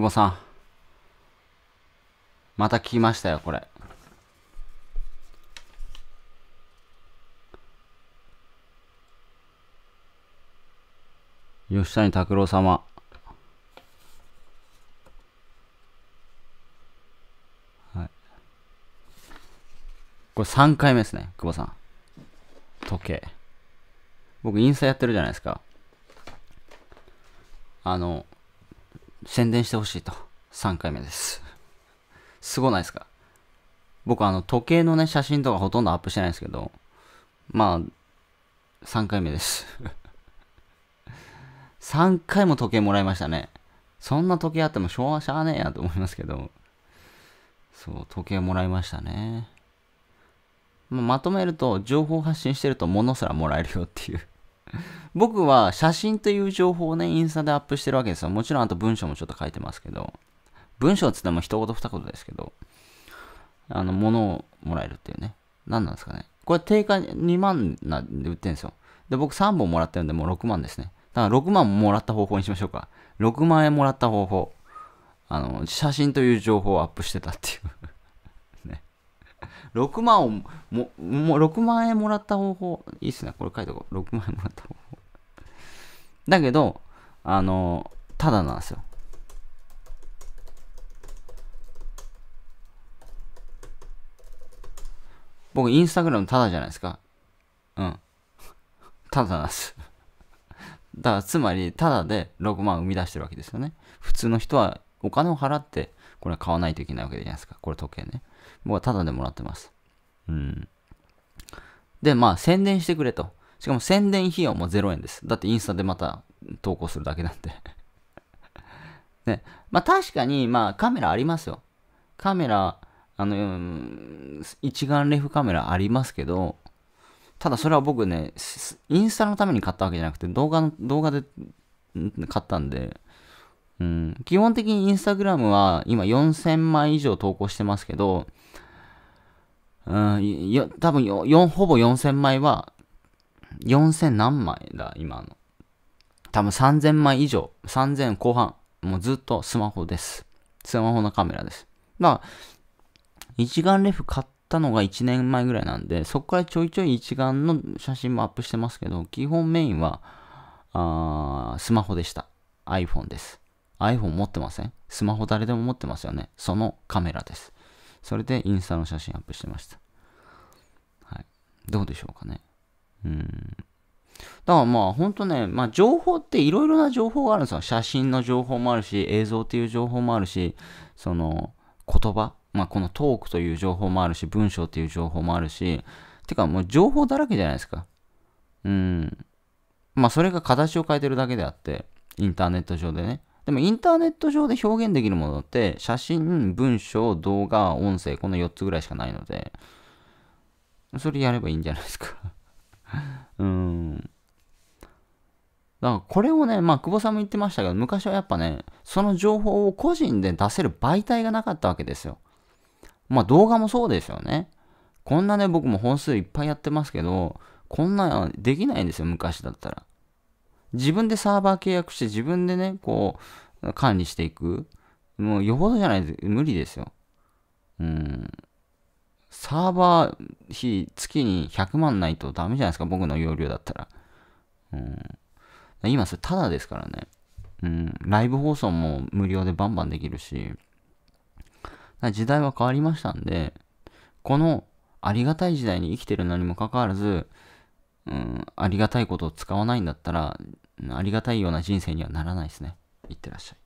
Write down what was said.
久保さん。また聞きましたよ、これ。吉谷拓郎様。はい。これ3回目ですね、久保さん。時計。僕、インスタやってるじゃないですか。あの、宣伝してほしいと。3回目です。すごないですか僕あの時計のね、写真とかほとんどアップしてないんですけど、まあ、3回目です。3 回も時計もらいましたね。そんな時計あっても昭和しゃあねえやと思いますけど、そう、時計もらいましたね。まとめると、情報発信してると物すらもらえるよっていう 僕は写真という情報をね、インスタでアップしてるわけですよ。もちろんあと文章もちょっと書いてますけど、文章っつっても一言二言ですけど、あの、物をもらえるっていうね。何なんですかね。これ定価2万なんで売ってるんですよ。で、僕3本もらってるんで、もう6万ですね。だから6万もらった方法にしましょうか。6万円もらった方法。あの、写真という情報をアップしてたっていう6万をも、も6万円もらった方法、いいっすね。これ書いとこう。6万円もらった方法。だけど、あの、ただなんですよ。僕、インスタグラムただじゃないですか。うん。ただなんです。だから、つまり、ただで6万生み出してるわけですよね。普通の人はお金を払って、これは買わないといけないわけじゃないですか。これ時計ね。僕はタダでもらってます。うん。で、まあ、宣伝してくれと。しかも宣伝費用も0円です。だってインスタでまた投稿するだけなんで ね。まあ、確かに、まあ、カメラありますよ。カメラ、あの、一眼レフカメラありますけど、ただそれは僕ね、インスタのために買ったわけじゃなくて、動画の、動画で買ったんで、うん、基本的にインスタグラムは今4000枚以上投稿してますけど、うん、よ多分よほぼ4000枚は、4000何枚だ、今の。多分3000枚以上、3000後半、もうずっとスマホです。スマホのカメラです。まあ、一眼レフ買ったのが1年前ぐらいなんで、そこからちょいちょい一眼の写真もアップしてますけど、基本メインは、あスマホでした。iPhone です。iPhone 持ってませんスマホ誰でも持ってますよね。そのカメラです。それでインスタの写真アップしてました。はい。どうでしょうかね。うん。だからまあ本当ね、まあ情報っていろいろな情報があるんですよ。写真の情報もあるし、映像っていう情報もあるし、その言葉、まあこのトークという情報もあるし、文章っていう情報もあるし、てかもう情報だらけじゃないですか。うん。まあそれが形を変えてるだけであって、インターネット上でね。でもインターネット上で表現できるものって写真、文章、動画、音声、この4つぐらいしかないので、それやればいいんじゃないですか うん。だからこれをね、まあ久保さんも言ってましたけど、昔はやっぱね、その情報を個人で出せる媒体がなかったわけですよ。まあ動画もそうですよね。こんなね、僕も本数いっぱいやってますけど、こんなできないんですよ、昔だったら。自分でサーバー契約して自分でね、こう、管理していく。もうよほどじゃないと無理ですよ。うん。サーバー費月に100万ないとダメじゃないですか、僕の容量だったら。うん。今それタダですからね。うん。ライブ放送も無料でバンバンできるし。時代は変わりましたんで、このありがたい時代に生きてるのにもかかわらず、うん、ありがたいことを使わないんだったら、ありがたいような人生にはならないですね。いってらっしゃい。